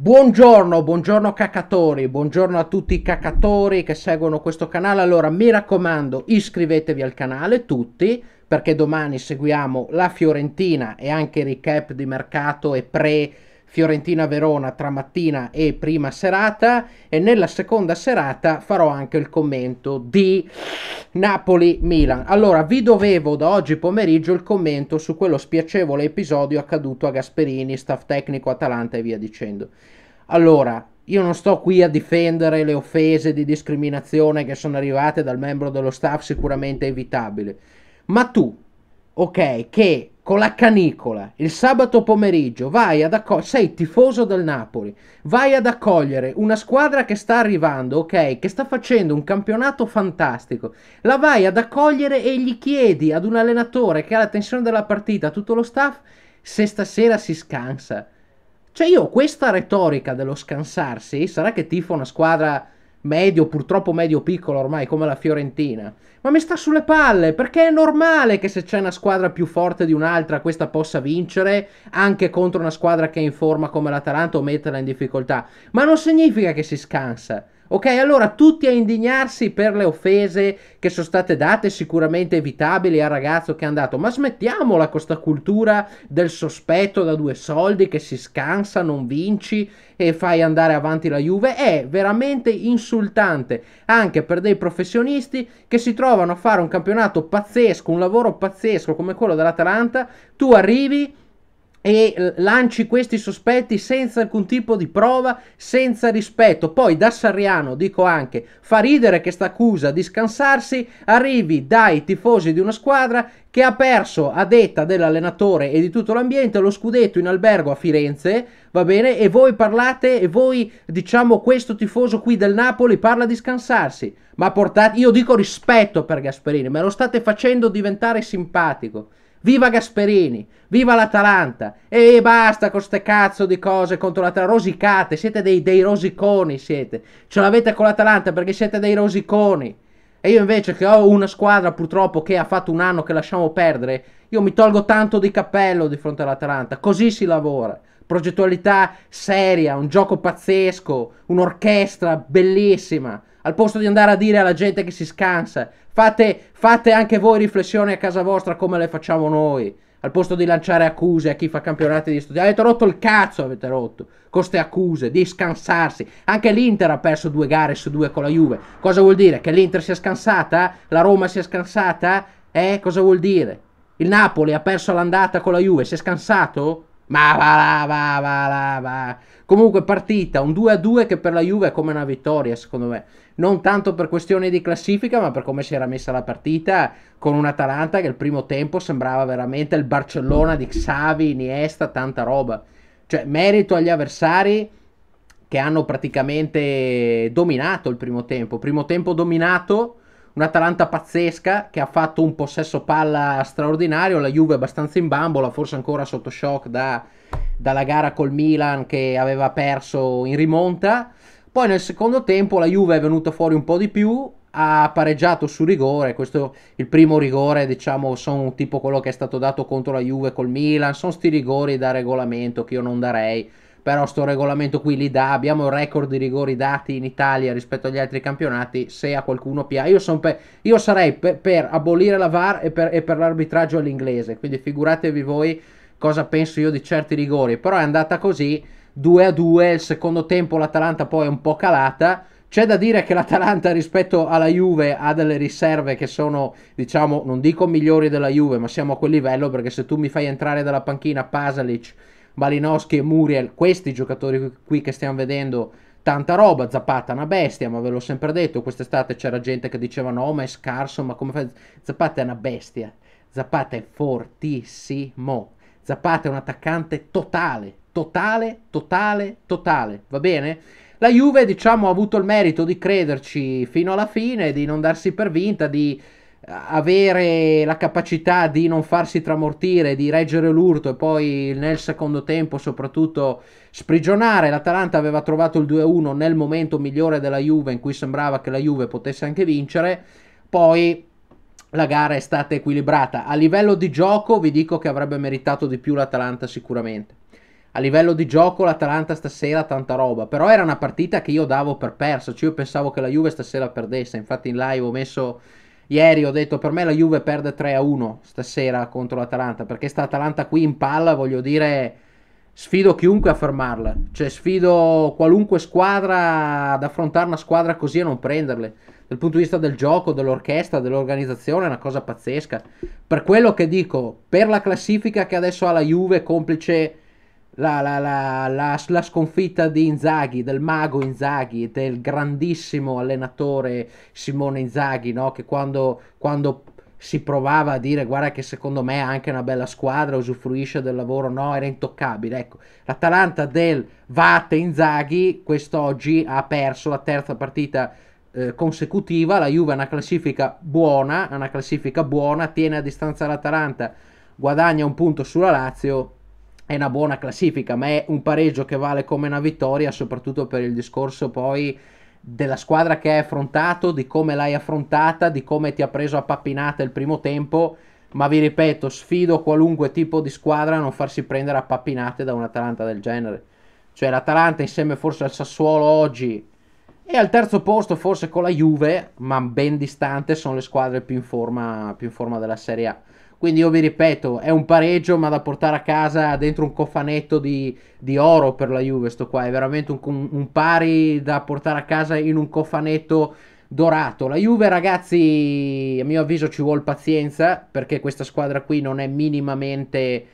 Buongiorno, buongiorno cacatori, buongiorno a tutti i cacatori che seguono questo canale. Allora, mi raccomando, iscrivetevi al canale tutti, perché domani seguiamo la Fiorentina e anche il recap di mercato e pre Fiorentina-Verona tra mattina e prima serata e nella seconda serata farò anche il commento di Napoli-Milan. Allora, vi dovevo da oggi pomeriggio il commento su quello spiacevole episodio accaduto a Gasperini, staff tecnico Atalanta e via dicendo. Allora, io non sto qui a difendere le offese di discriminazione che sono arrivate dal membro dello staff, sicuramente evitabile. Ma tu, ok, che con la canicola, il sabato pomeriggio, vai ad accogliere, sei tifoso del Napoli, vai ad accogliere una squadra che sta arrivando, ok, che sta facendo un campionato fantastico, la vai ad accogliere e gli chiedi ad un allenatore che ha la tensione della partita, tutto lo staff, se stasera si scansa. Cioè io questa retorica dello scansarsi, sarà che tifo una squadra medio, purtroppo medio piccolo ormai, come la Fiorentina. Ma mi sta sulle palle, perché è normale che se c'è una squadra più forte di un'altra questa possa vincere anche contro una squadra che è in forma come l'Atalanta o metterla in difficoltà. Ma non significa che si scansa. Ok, allora tutti a indignarsi per le offese che sono state date, sicuramente evitabili al ragazzo che è andato, ma smettiamola con questa cultura del sospetto da due soldi che si scansa, non vinci e fai andare avanti la Juve, è veramente insultante anche per dei professionisti che si trovano a fare un campionato pazzesco, un lavoro pazzesco come quello dell'Atalanta, tu arrivi e lanci questi sospetti senza alcun tipo di prova, senza rispetto. Poi da Sarriano, dico anche, fa ridere che sta accusa di scansarsi arrivi dai tifosi di una squadra che ha perso a detta dell'allenatore e di tutto l'ambiente lo scudetto in albergo a Firenze, va bene? E voi parlate e voi diciamo questo tifoso qui del Napoli parla di scansarsi. Ma portate io dico rispetto per Gasperini, me lo state facendo diventare simpatico. Viva Gasperini, viva l'Atalanta. E basta con ste cazzo di cose contro l'Atalanta. Rosicate, siete dei, dei, rosiconi, siete. Ce l'avete con l'Atalanta perché siete dei rosiconi. E io invece che ho una squadra purtroppo che ha fatto un anno che lasciamo perdere, io mi tolgo tanto di cappello di fronte all'Atalanta. Così si lavora. Progettualità seria, un gioco pazzesco, un'orchestra bellissima al posto di andare a dire alla gente che si scansa, fate, fate anche voi riflessioni a casa vostra come le facciamo noi. Al posto di lanciare accuse a chi fa campionati di studio. Avete rotto il cazzo, avete rotto. Con queste accuse, di scansarsi. Anche l'Inter ha perso due gare su due con la Juve. Cosa vuol dire? Che l'Inter si è scansata? La Roma si è scansata? Eh, cosa vuol dire? Il Napoli ha perso l'andata con la Juve, si è scansato? Ma va, va, va, va, Comunque partita, un 2-2 che per la Juve è come una vittoria secondo me. Non tanto per questione di classifica ma per come si era messa la partita con un Atalanta che il primo tempo sembrava veramente il Barcellona di Xavi, Iniesta, tanta roba. Cioè merito agli avversari che hanno praticamente dominato il primo tempo. Primo tempo dominato un'Atalanta pazzesca che ha fatto un possesso palla straordinario, la Juve abbastanza in bambola, forse ancora sotto shock da, dalla gara col Milan che aveva perso in rimonta. Poi nel secondo tempo la Juve è venuta fuori un po' di più, ha pareggiato su rigore, questo il primo rigore, diciamo, sono tipo quello che è stato dato contro la Juve col Milan, sono sti rigori da regolamento che io non darei però sto regolamento qui li dà, abbiamo il record di rigori dati in Italia rispetto agli altri campionati, se a qualcuno piace, io, pe... io, sarei pe... per abolire la VAR e per, per l'arbitraggio all'inglese, quindi figuratevi voi cosa penso io di certi rigori, però è andata così, 2 a 2, il secondo tempo l'Atalanta poi è un po' calata, c'è da dire che l'Atalanta rispetto alla Juve ha delle riserve che sono, diciamo, non dico migliori della Juve, ma siamo a quel livello perché se tu mi fai entrare dalla panchina Pasalic Malinowski e Muriel, questi giocatori qui che stiamo vedendo tanta roba, Zapata è una bestia, ma ve l'ho sempre detto, quest'estate c'era gente che diceva no, ma è scarso, ma come fai? Zapata è una bestia, Zapata è fortissimo, Zapata è un attaccante totale, totale, totale, totale, va bene? La Juve, diciamo, ha avuto il merito di crederci fino alla fine, di non darsi per vinta, di avere la capacità di non farsi tramortire, di reggere l'urto e poi nel secondo tempo soprattutto sprigionare. L'Atalanta aveva trovato il 2-1 nel momento migliore della Juve in cui sembrava che la Juve potesse anche vincere. Poi la gara è stata equilibrata. A livello di gioco vi dico che avrebbe meritato di più l'Atalanta sicuramente. A livello di gioco l'Atalanta stasera tanta roba, però era una partita che io davo per persa, cioè io pensavo che la Juve stasera perdesse, infatti in live ho messo Ieri ho detto per me la Juve perde 3-1 stasera contro l'Atalanta, perché sta Atalanta qui in palla, voglio dire, sfido chiunque a fermarla. Cioè sfido qualunque squadra ad affrontare una squadra così e non prenderle. Dal punto di vista del gioco, dell'orchestra, dell'organizzazione è una cosa pazzesca. Per quello che dico, per la classifica che adesso ha la Juve, complice la, la, la, la, sconfitta di Inzaghi, del mago Inzaghi, del grandissimo allenatore Simone Inzaghi, no? che quando, quando si provava a dire guarda che secondo me anche una bella squadra usufruisce del lavoro, no, era intoccabile. Ecco, l'Atalanta del Vate Inzaghi quest'oggi ha perso la terza partita eh, consecutiva, la Juve ha una classifica buona, una classifica buona, tiene a distanza l'Atalanta, guadagna un punto sulla Lazio è una buona classifica, ma è un pareggio che vale come una vittoria, soprattutto per il discorso poi della squadra che hai affrontato, di come l'hai affrontata, di come ti ha preso a pappinata il primo tempo. Ma vi ripeto, sfido qualunque tipo di squadra a non farsi prendere a pappinate da un'Atalanta del genere. Cioè l'Atalanta insieme forse al Sassuolo oggi e al terzo posto forse con la Juve, ma ben distante sono le squadre più in forma, più in forma della Serie A. Quindi io vi ripeto, è un pareggio ma da portare a casa dentro un cofanetto di, di oro per la Juve, sto qua, è veramente un, un pari da portare a casa in un cofanetto dorato. La Juve ragazzi, a mio avviso ci vuole pazienza perché questa squadra qui non è minimamente...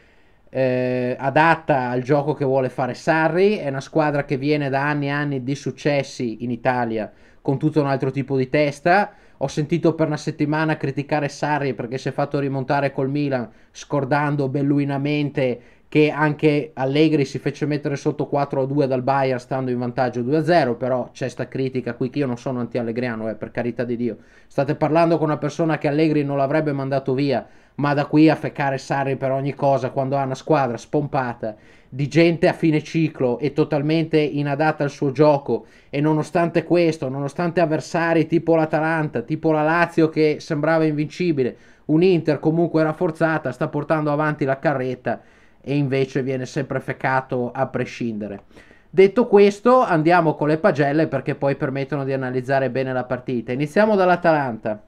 Eh, adatta al gioco che vuole fare Sarri, è una squadra che viene da anni e anni di successi in Italia, con tutto un altro tipo di testa. Ho sentito per una settimana criticare Sarri perché si è fatto rimontare col Milan, scordando belluinamente che anche Allegri si fece mettere sotto 4-2 dal Bayern stando in vantaggio 2-0, però c'è sta critica qui che io non sono anti-allegriano, eh, per carità di Dio. State parlando con una persona che Allegri non l'avrebbe mandato via, ma da qui a feccare Sarri per ogni cosa quando ha una squadra spompata di gente a fine ciclo e totalmente inadatta al suo gioco e nonostante questo, nonostante avversari tipo l'Atalanta, tipo la Lazio che sembrava invincibile, un Inter comunque rafforzata sta portando avanti la carretta e invece viene sempre fecato a prescindere. Detto questo, andiamo con le pagelle perché poi permettono di analizzare bene la partita. Iniziamo dall'Atalanta.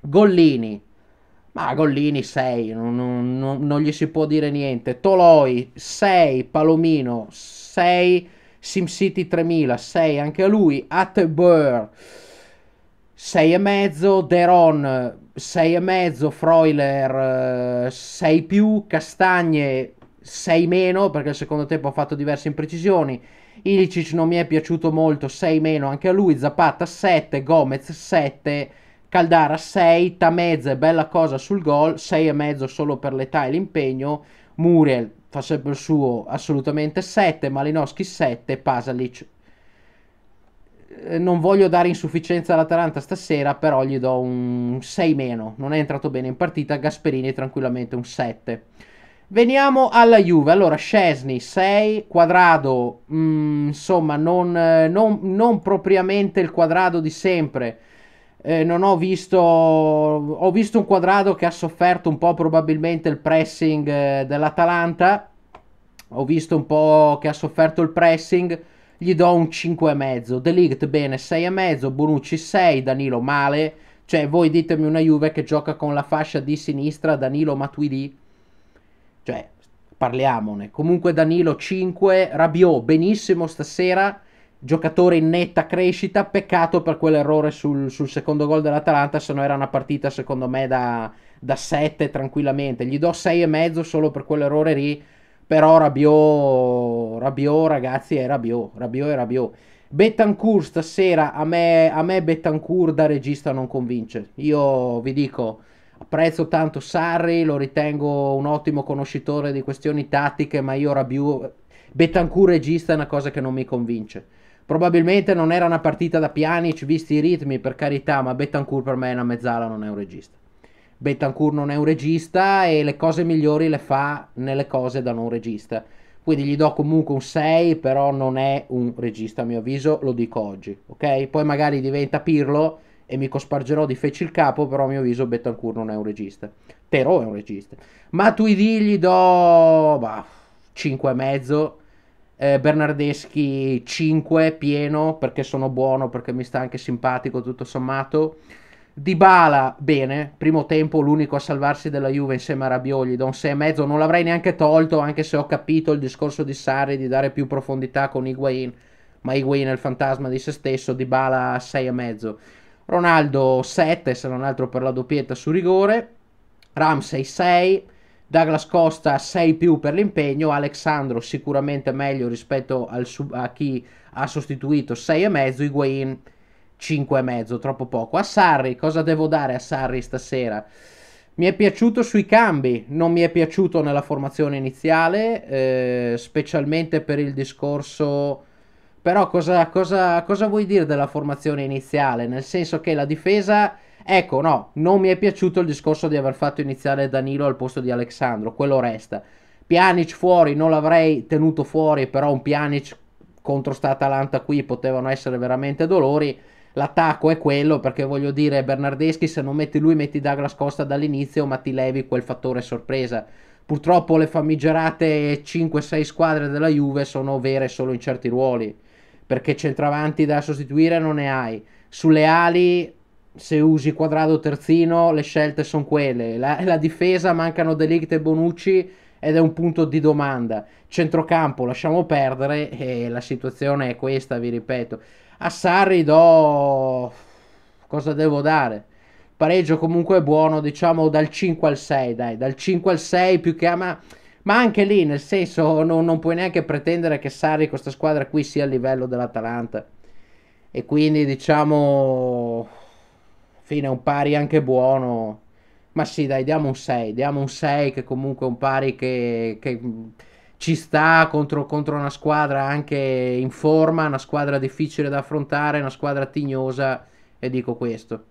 Gollini, ma Gollini 6, non, non, non, gli si può dire niente. Toloi 6, Palomino 6, SimCity 3000 6 anche a lui. Attenborough 6,5, Deron 6,5, Freuler 6 eh, più, Castagne 6 meno perché il secondo tempo ha fatto diverse imprecisioni. Ilicic non mi è piaciuto molto, 6 meno anche a lui. Zapata 7, Gomez 7. Caldara 6, Tamez bella cosa sul gol, 6,5 solo per l'età e l'impegno, Muriel fa sempre il suo assolutamente 7, Malinowski 7, Pasalic eh, non voglio dare insufficienza all'Atalanta stasera, però gli do un 6 meno. Non è entrato bene in partita. Gasperini tranquillamente un 7. Veniamo alla Juve. Allora, Scesni 6, Quadrado, mh, mm, insomma, non, eh, non, non propriamente il quadrado di sempre. Eh, non ho visto, ho visto un quadrato che ha sofferto un po' probabilmente il pressing eh, dell'Atalanta. Ho visto un po' che ha sofferto il pressing. Gli do un 5,5. Delict bene 6,5. Bonucci 6. Danilo male. Cioè, voi ditemi una Juve che gioca con la fascia di sinistra Danilo Matuidi. Cioè, parliamone. Comunque Danilo 5. Rabiot benissimo stasera giocatore in netta crescita, peccato per quell'errore sul, sul secondo gol dell'Atalanta, se no era una partita secondo me da, da 7 tranquillamente, gli do 6,5 solo per quell'errore lì, però Rabiot, Rabiot ragazzi è Rabiot, Rabiot è Rabiot. Betancourt stasera, a me, a me Bettancourt da regista non convince, io vi dico apprezzo tanto Sarri, lo ritengo un ottimo conoscitore di questioni tattiche, ma io Rabiu Betancourt regista è una cosa che non mi convince. Probabilmente non era una partita da Pjanic, visti i ritmi, per carità, ma Betancourt per me è una mezzala, non è un regista. Betancourt non è un regista e le cose migliori le fa nelle cose da non regista. Quindi gli do comunque un 6, però non è un regista a mio avviso, lo dico oggi, ok? Poi magari diventa Pirlo e mi cospargerò di feci il capo, però a mio avviso Betancourt non è un regista. Però è un regista. Ma tu gli do bah, 5,5 eh, Bernardeschi 5 pieno perché sono buono, perché mi sta anche simpatico tutto sommato. Dybala bene, primo tempo l'unico a salvarsi della Juve insieme a Rabiot, gli do un 6 e mezzo, non l'avrei neanche tolto anche se ho capito il discorso di Sari di dare più profondità con Higuain, ma Higuain è il fantasma di se stesso, Dybala 6 e mezzo. Ronaldo 7 se non altro per la doppietta su rigore, Ramsey 6 Douglas Costa 6 più per l'impegno, Alexandro sicuramente meglio rispetto sub, a chi ha sostituito 6,5, Higuain 5,5, troppo poco. A Sarri, cosa devo dare a Sarri stasera? Mi è piaciuto sui cambi, non mi è piaciuto nella formazione iniziale, eh, specialmente per il discorso... Però cosa, cosa, cosa vuoi dire della formazione iniziale? Nel senso che la difesa Ecco, no, non mi è piaciuto il discorso di aver fatto iniziare Danilo al posto di Alexandro, quello resta. Pjanic fuori, non l'avrei tenuto fuori, però un Pjanic contro sta Atalanta qui potevano essere veramente dolori. L'attacco è quello perché voglio dire Bernardeschi se non metti lui metti Douglas Costa dall'inizio ma ti levi quel fattore sorpresa. Purtroppo le famigerate 5-6 squadre della Juve sono vere solo in certi ruoli perché centravanti da sostituire non ne hai. Sulle ali se usi quadrado terzino le scelte sono quelle, la, la difesa mancano Delict e Bonucci ed è un punto di domanda, centrocampo lasciamo perdere e la situazione è questa, vi ripeto. A Sarri do... cosa devo dare? Pareggio comunque è buono, diciamo dal 5 al 6, dai, dal 5 al 6 più che... ama. ma anche lì, nel senso, no, non puoi neanche pretendere che Sarri questa squadra qui sia a livello dell'Atalanta. E quindi diciamo fine un pari anche buono. Ma sì, dai, diamo un 6. Diamo un 6 che comunque è un pari che, che mm, ci sta contro, contro, una squadra anche in forma, una squadra difficile da affrontare, una squadra tignosa e dico questo.